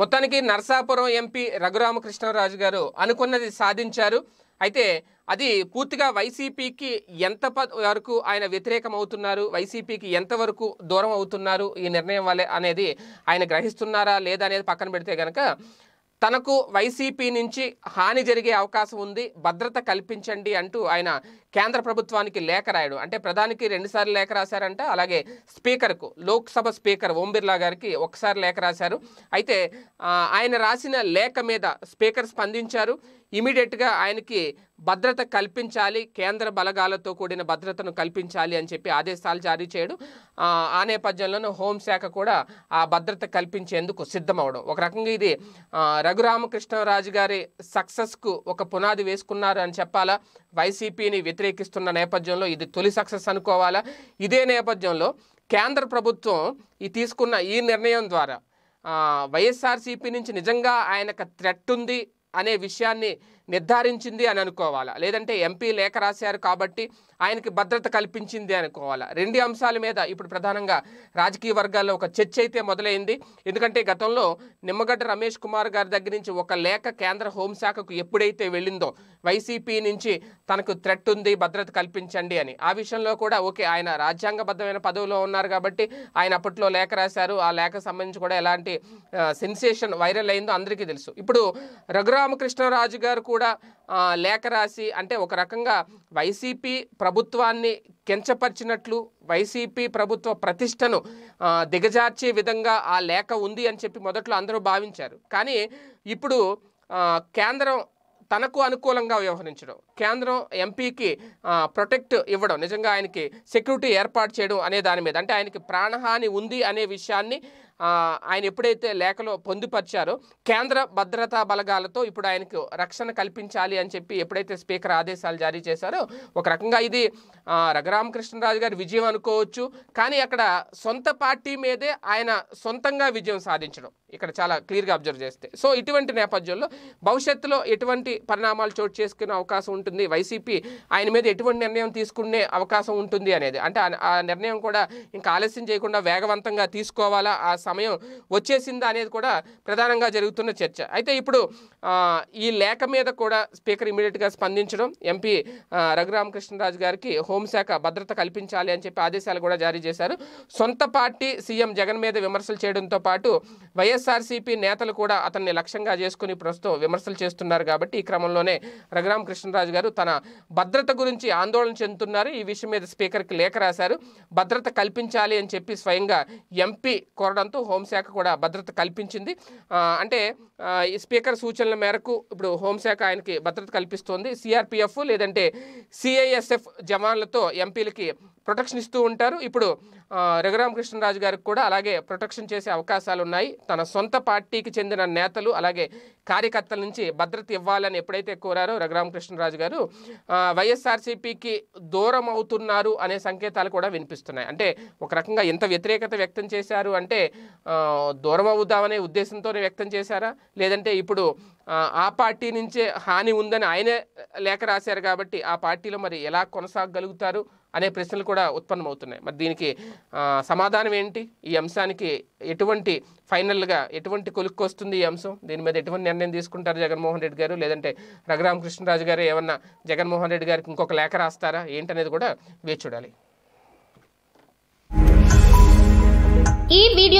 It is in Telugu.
మొత్తానికి నర్సాపురం ఎంపీ రఘురామకృష్ణరాజు గారు అనుకున్నది సాధించారు అయితే అది పూర్తిగా వైసీపీకి ఎంత వరకు ఆయన వ్యతిరేకం అవుతున్నారు వైసీపీకి ఎంతవరకు దూరం అవుతున్నారు ఈ నిర్ణయం వల్లే అనేది ఆయన గ్రహిస్తున్నారా లేదా అనేది పక్కన పెడితే కనుక తనకు వైసీపీ నుంచి హాని జరిగే అవకాశం ఉంది భద్రత కల్పించండి అంటూ ఆయన కేంద్ర ప్రభుత్వానికి లేఖ రాయడం అంటే ప్రధానికి రెండుసార్లు లేఖ రాశారంట అలాగే స్పీకర్కు లోక్సభ స్పీకర్ ఓం బిర్లా గారికి ఒకసారి లేఖ రాశారు అయితే ఆయన రాసిన లేఖ మీద స్పీకర్ స్పందించారు ఇమీడియట్గా ఆయనకి భద్రత కల్పించాలి కేంద్ర బలగాలతో కూడిన భద్రతను కల్పించాలి అని చెప్పి ఆదేశాలు జారీ చేయడం ఆ నేపథ్యంలోనూ హోంశాఖ కూడా ఆ భద్రత కల్పించేందుకు సిద్ధమవడం ఒక రకంగా ఇది రఘురామకృష్ణరాజు గారి సక్సెస్కు ఒక పునాది వేసుకున్నారు అని చెప్పాలా వైసీపీని వ్యతిరేక వ్యతిరేకిస్తున్న నేపథ్యంలో ఇది తొలి సక్సెస్ అనుకోవాలా ఇదే నేపథ్యంలో కేంద్ర ప్రభుత్వం ఈ తీసుకున్న ఈ నిర్ణయం ద్వారా వైఎస్ఆర్సీపీ నుంచి నిజంగా ఆయనకు థ్రెట్ ఉంది అనే విషయాన్ని నిర్ధారించింది అని అనుకోవాలా లేదంటే ఎంపీ లేఖ రాశారు కాబట్టి ఆయనకి భద్రత కల్పించింది అనుకోవాలా రెండు అంశాల మీద ఇప్పుడు ప్రధానంగా రాజకీయ వర్గాల్లో ఒక చర్చ అయితే మొదలైంది ఎందుకంటే గతంలో నిమ్మగడ్డ రమేష్ కుమార్ గారి దగ్గర నుంచి ఒక లేఖ కేంద్ర హోంశాఖకు ఎప్పుడైతే వెళ్ళిందో వైసీపీ నుంచి తనకు థ్రెట్ ఉంది భద్రత కల్పించండి అని ఆ విషయంలో కూడా ఓకే ఆయన రాజ్యాంగబద్ధమైన పదవిలో ఉన్నారు కాబట్టి ఆయన అప్పట్లో లేఖ రాశారు ఆ లేఖ సంబంధించి కూడా ఎలాంటి సెన్సేషన్ వైరల్ అయిందో అందరికీ తెలుసు ఇప్పుడు రఘురామకృష్ణరాజు గారు కూడా కూడా లేఖ రాసి అంటే ఒక రకంగా వైసీపీ ప్రభుత్వాన్ని కించపరిచినట్లు వైసీపీ ప్రభుత్వ ప్రతిష్టను దిగజార్చే విధంగా ఆ లేఖ ఉంది అని చెప్పి మొదట్లో అందరూ భావించారు కానీ ఇప్పుడు కేంద్రం తనకు అనుకూలంగా వ్యవహరించడం కేంద్రం ఎంపీకి ప్రొటెక్ట్ ఇవ్వడం నిజంగా ఆయనకి సెక్యూరిటీ ఏర్పాటు చేయడం అనే దాని మీద అంటే ఆయనకి ప్రాణహాని ఉంది అనే విషయాన్ని ఆయన ఎప్పుడైతే లేఖలో పొందుపరిచారో కేంద్ర భద్రతా బలగాలతో ఇప్పుడు ఆయనకు రక్షణ కల్పించాలి అని చెప్పి ఎప్పుడైతే స్పీకర్ ఆదేశాలు జారీ చేశారో ఒక రకంగా ఇది రఘురామకృష్ణరాజు గారి విజయం అనుకోవచ్చు కానీ అక్కడ సొంత పార్టీ మీదే ఆయన సొంతంగా విజయం సాధించడం ఇక్కడ చాలా క్లియర్గా అబ్జర్వ్ చేస్తే సో ఇటువంటి నేపథ్యంలో భవిష్యత్తులో ఎటువంటి పరిణామాలు చోటు చేసుకునే అవకాశం ఉంటుంది వైసీపీ ఆయన మీద ఎటువంటి నిర్ణయం తీసుకునే అవకాశం ఉంటుంది అనేది అంటే ఆ నిర్ణయం కూడా ఇంకా ఆలస్యం చేయకుండా వేగవంతంగా తీసుకోవాలా ఆ సమయం వచ్చేసిందా అనేది కూడా ప్రధానంగా జరుగుతున్న చర్చ అయితే ఇప్పుడు ఈ లేఖ మీద కూడా స్పీకర్ ఇమీడియట్గా స్పందించడం ఎంపీ రఘురామకృష్ణరాజు గారికి హోంశాఖ భద్రత కల్పించాలి అని చెప్పి ఆదేశాలు కూడా జారీ చేశారు సొంత పార్టీ సీఎం జగన్ మీద విమర్శలు చేయడంతో పాటు వైఎస్ఆర్సీపీ నేతలు కూడా అతన్ని లక్ష్యంగా చేసుకుని ప్రస్తుతం విమర్శలు చేస్తున్నారు కాబట్టి ఈ క్రమంలోనే రఘురామకృష్ణరాజు గారు తన భద్రత గురించి ఆందోళన చెందుతున్నారు ఈ విషయం మీద స్పీకర్కి లేఖ రాశారు భద్రత కల్పించాలి అని చెప్పి స్వయంగా ఎంపీ కోరడంతో ప్రభుత్వం హోంశాఖ కూడా భద్రత కల్పించింది అంటే స్పీకర్ సూచనల మేరకు ఇప్పుడు హోంశాఖ ఆయనకి భద్రత కల్పిస్తోంది సిఆర్పిఎఫ్ లేదంటే సిఐఎస్ఎఫ్ జవాన్లతో ఎంపీలకి ప్రొటెక్షన్ ఇస్తూ ఉంటారు ఇప్పుడు రఘురామకృష్ణరాజు గారికి కూడా అలాగే ప్రొటెక్షన్ చేసే అవకాశాలు ఉన్నాయి తన సొంత పార్టీకి చెందిన నేతలు అలాగే కార్యకర్తల నుంచి భద్రత ఇవ్వాలని ఎప్పుడైతే కోరారో రఘురామకృష్ణరాజు గారు వైఎస్ఆర్సీపీకి దూరం అవుతున్నారు అనే సంకేతాలు కూడా వినిపిస్తున్నాయి అంటే ఒక రకంగా ఎంత వ్యతిరేకత వ్యక్తం చేశారు అంటే దూరం అవుతామనే ఉద్దేశంతో వ్యక్తం చేశారా లేదంటే ఇప్పుడు ఆ పార్టీ నుంచే హాని ఉందని ఆయనే లేఖ రాశారు కాబట్టి ఆ పార్టీలో మరి ఎలా కొనసాగగలుగుతారు అనే ప్రశ్నలు కూడా ఉత్పన్నమవుతున్నాయి మరి దీనికి సమాధానం ఏంటి ఈ అంశానికి ఎటువంటి ఫైనల్గా ఎటువంటి కొలుక్కొస్తుంది ఈ అంశం దీని మీద ఎటువంటి నిర్ణయం తీసుకుంటారు జగన్మోహన్ రెడ్డి గారు లేదంటే రఘురామకృష్ణరాజు గారు ఏమన్నా జగన్మోహన్ రెడ్డి గారికి ఇంకొక లేఖ రాస్తారా ఏంటనేది కూడా వేచి చూడాలి